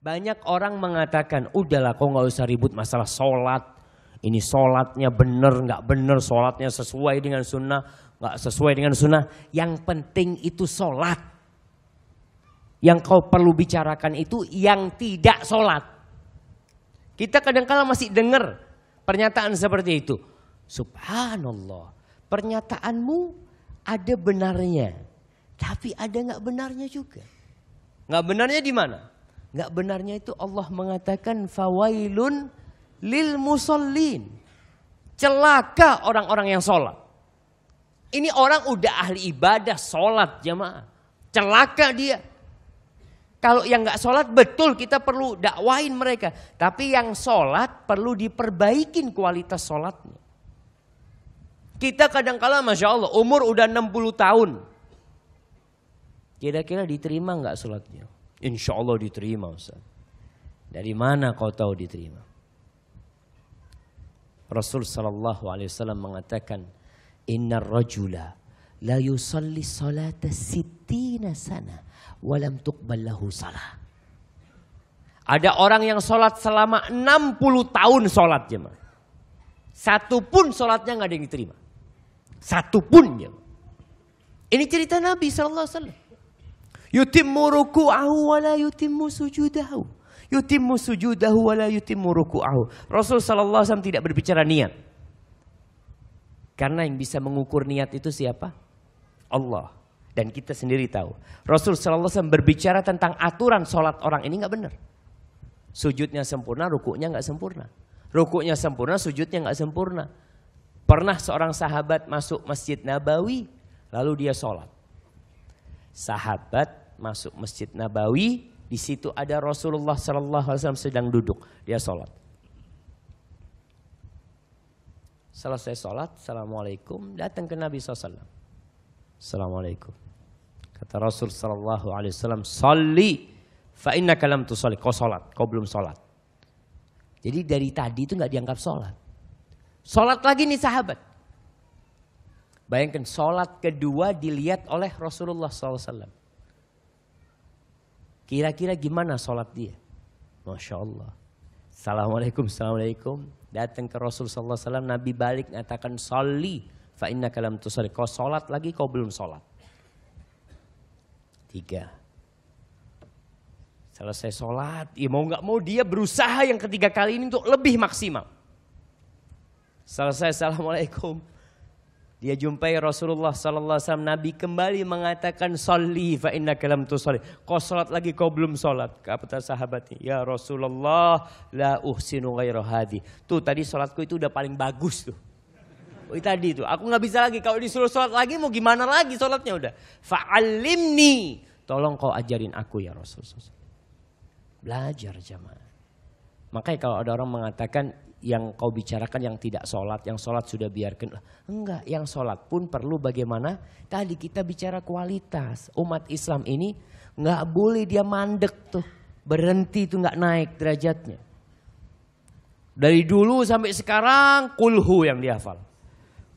Banyak orang mengatakan, udahlah kau nggak usah ribut masalah sholat. Ini sholatnya benar, nggak benar, sholatnya sesuai dengan sunnah, nggak sesuai dengan sunnah. Yang penting itu sholat. Yang kau perlu bicarakan itu yang tidak sholat. Kita kadang-kala masih dengar pernyataan seperti itu. Subhanallah, pernyataanmu ada benarnya, tapi ada nggak benarnya juga. Nggak benarnya di mana? Enggak benarnya itu Allah mengatakan fawailun lil musallin. Celaka orang-orang yang sholat. Ini orang udah ahli ibadah sholat jemaah Celaka dia. Kalau yang nggak sholat betul kita perlu dakwain mereka. Tapi yang sholat perlu diperbaikin kualitas sholatnya. Kita kadangkala Masya Allah umur udah 60 tahun. Kira-kira diterima nggak sholatnya? Insya Allah diterima Ustaz. Dari mana kau tahu diterima? Rasul Sallallahu Alaihi Wasallam mengatakan, Inna rajula la yusalli salata sittina sana walam tuqbal lahu salah. Ada orang yang sholat selama 60 tahun sholat jemaah. Satu pun sholatnya nggak ada yang diterima. Satu pun jemaah. Ini cerita Nabi Sallallahu Alaihi Wasallam. Yutimmu ruku'ahu wa la yutimmu sujudahu. Yutimmu sujudahu wa la yutimmu ruku'ahu. Rasul sallallahu alaihi wasallam tidak berbicara niat. Karena yang bisa mengukur niat itu siapa? Allah. Dan kita sendiri tahu. Rasul sallallahu alaihi wasallam berbicara tentang aturan salat orang ini nggak benar. Sujudnya sempurna, rukuknya nggak sempurna. Rukuknya sempurna, sujudnya nggak sempurna. Pernah seorang sahabat masuk Masjid Nabawi, lalu dia sholat. Sahabat masuk Masjid Nabawi, di situ ada Rasulullah Sallallahu Alaihi Wasallam sedang duduk, dia sholat. Selesai sholat, assalamualaikum, datang ke Nabi SAW. Assalamualaikum. Kata Rasul Sallallahu Alaihi Wasallam, Salli, fa inna kalam tu Kau sholat, kau belum sholat. Jadi dari tadi itu nggak dianggap sholat. Sholat lagi nih sahabat. Bayangkan sholat kedua dilihat oleh Rasulullah SAW. Kira-kira gimana sholat dia? Masya Allah. Assalamualaikum, Assalamualaikum. Datang ke Rasulullah SAW, Nabi balik mengatakan, Soli, fa'inna kalam tusali. Kau sholat lagi, kau belum sholat. Tiga. Selesai sholat, ya mau nggak mau dia berusaha yang ketiga kali ini untuk lebih maksimal. Selesai Assalamualaikum. Dia jumpai Rasulullah sallallahu alaihi wasallam Nabi kembali mengatakan sholli fa innaka lam tusalli. Kau salat lagi kau belum salat. Kata sahabatnya, "Ya Rasulullah, la uhsinu ghairu hadi." Tuh tadi salatku itu udah paling bagus tuh. Oh, tadi itu aku nggak bisa lagi kalau disuruh sholat lagi mau gimana lagi sholatnya udah. nih Tolong kau ajarin aku ya Rasulullah. Belajar jamaah. Makanya kalau ada orang mengatakan yang kau bicarakan yang tidak sholat, yang sholat sudah biarkan. Enggak, yang sholat pun perlu bagaimana? Tadi kita bicara kualitas. Umat Islam ini enggak boleh dia mandek tuh. Berhenti tuh enggak naik derajatnya. Dari dulu sampai sekarang kulhu yang dihafal.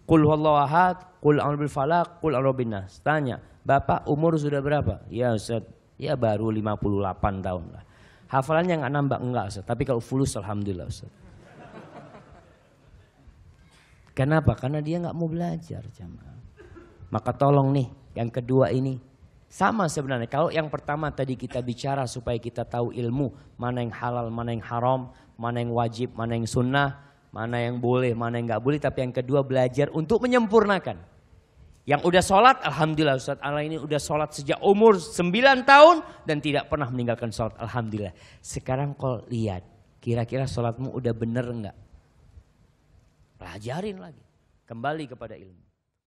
kulhu huwallahu ahad, kul a'udzu falak, kul al nas. Tanya, Bapak umur sudah berapa? Ya Ustaz, ya baru 58 tahun lah. Hafalannya nggak nambah enggak Ustaz, tapi kalau fulus alhamdulillah Ustaz. Kenapa? Karena dia nggak mau belajar jamaah. Maka tolong nih yang kedua ini sama sebenarnya. Kalau yang pertama tadi kita bicara supaya kita tahu ilmu mana yang halal, mana yang haram, mana yang wajib, mana yang sunnah, mana yang boleh, mana yang nggak boleh. Tapi yang kedua belajar untuk menyempurnakan. Yang udah sholat, Alhamdulillah Ustaz Ala ini udah sholat sejak umur 9 tahun dan tidak pernah meninggalkan sholat, Alhamdulillah. Sekarang kau lihat, kira-kira sholatmu udah bener enggak? Pelajarin lagi, kembali kepada ilmu.